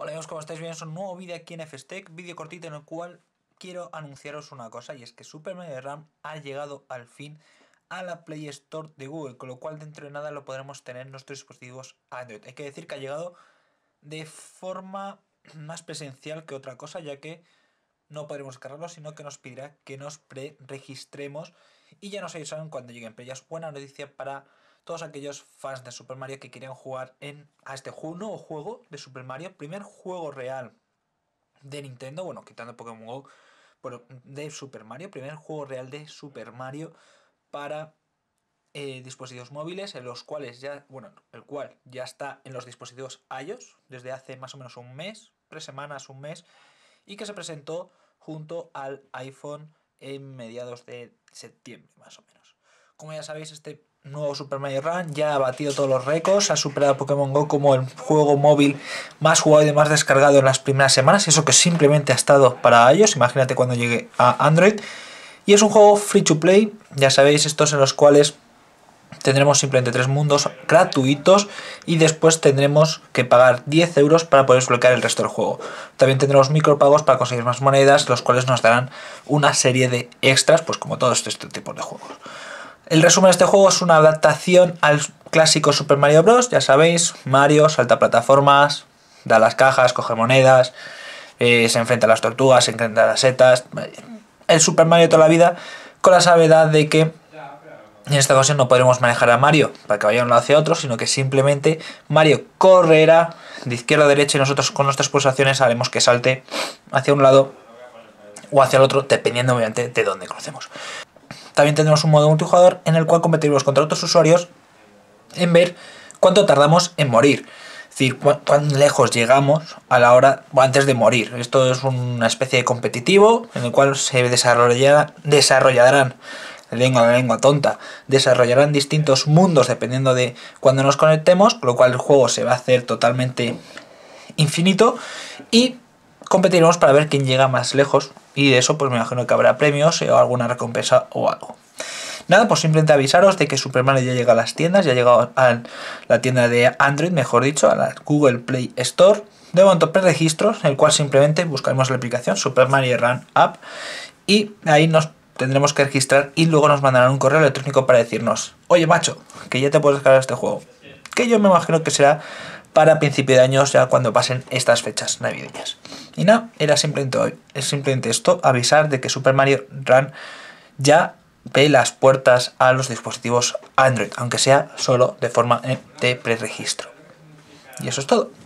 Hola amigos, ¿cómo estáis? Bien, es un nuevo vídeo aquí en FSTEC, vídeo cortito en el cual quiero anunciaros una cosa y es que Super Mario RAM ha llegado al fin a la Play Store de Google, con lo cual dentro de nada lo podremos tener en nuestros dispositivos Android. Hay que decir que ha llegado de forma más presencial que otra cosa, ya que no podremos cargarlo, sino que nos pedirá que nos pre-registremos y ya nos avisarán cuando lleguen. Pero ya es buena noticia para todos aquellos fans de Super Mario que quieren jugar en, a este nuevo juego de Super Mario, primer juego real de Nintendo, bueno, quitando Pokémon Go, pero de Super Mario, primer juego real de Super Mario para eh, dispositivos móviles, en los cuales ya, bueno, el cual ya está en los dispositivos iOS desde hace más o menos un mes, tres semanas, un mes, y que se presentó junto al iPhone en mediados de septiembre, más o menos. Como ya sabéis, este nuevo Super Mario Run ya ha batido todos los récords, ha superado a Pokémon Go como el juego móvil más jugado y más descargado en las primeras semanas, eso que simplemente ha estado para ellos, imagínate cuando llegue a Android. Y es un juego free to play, ya sabéis, estos en los cuales tendremos simplemente tres mundos gratuitos y después tendremos que pagar 10 euros para poder desbloquear el resto del juego. También tendremos micropagos para conseguir más monedas, los cuales nos darán una serie de extras, pues como todo este, este tipo de juegos. El resumen de este juego es una adaptación al clásico Super Mario Bros. Ya sabéis, Mario salta plataformas, da las cajas, coge monedas, eh, se enfrenta a las tortugas, se enfrenta a las setas. El Super Mario toda la vida, con la sabedad de que en esta ocasión no podremos manejar a Mario para que vaya un lado hacia otro, sino que simplemente Mario correrá de izquierda a derecha y nosotros con nuestras pulsaciones haremos que salte hacia un lado o hacia el otro, dependiendo obviamente de dónde crucemos. También tendremos un modo multijugador en el cual competiremos contra otros usuarios en ver cuánto tardamos en morir. Es decir, cuán lejos llegamos a la hora o antes de morir. Esto es una especie de competitivo en el cual se desarrollará, desarrollarán lengua la lengua tonta, desarrollarán distintos mundos dependiendo de cuando nos conectemos, con lo cual el juego se va a hacer totalmente infinito y competiremos para ver quién llega más lejos y de eso pues me imagino que habrá premios eh, o alguna recompensa o algo. Nada, pues simplemente avisaros de que Superman ya llega a las tiendas, ya ha llegado a la tienda de Android, mejor dicho, a la Google Play Store. De momento registros en el cual simplemente buscaremos la aplicación Super Mario Run App y ahí nos tendremos que registrar y luego nos mandarán un correo electrónico para decirnos, oye macho, que ya te puedes descargar este juego. Que yo me imagino que será para principio de año, ya cuando pasen estas fechas navideñas. Y nada, era simplemente, simplemente esto, avisar de que Super Mario Run ya ve las puertas a los dispositivos Android, aunque sea solo de forma de preregistro. Y eso es todo.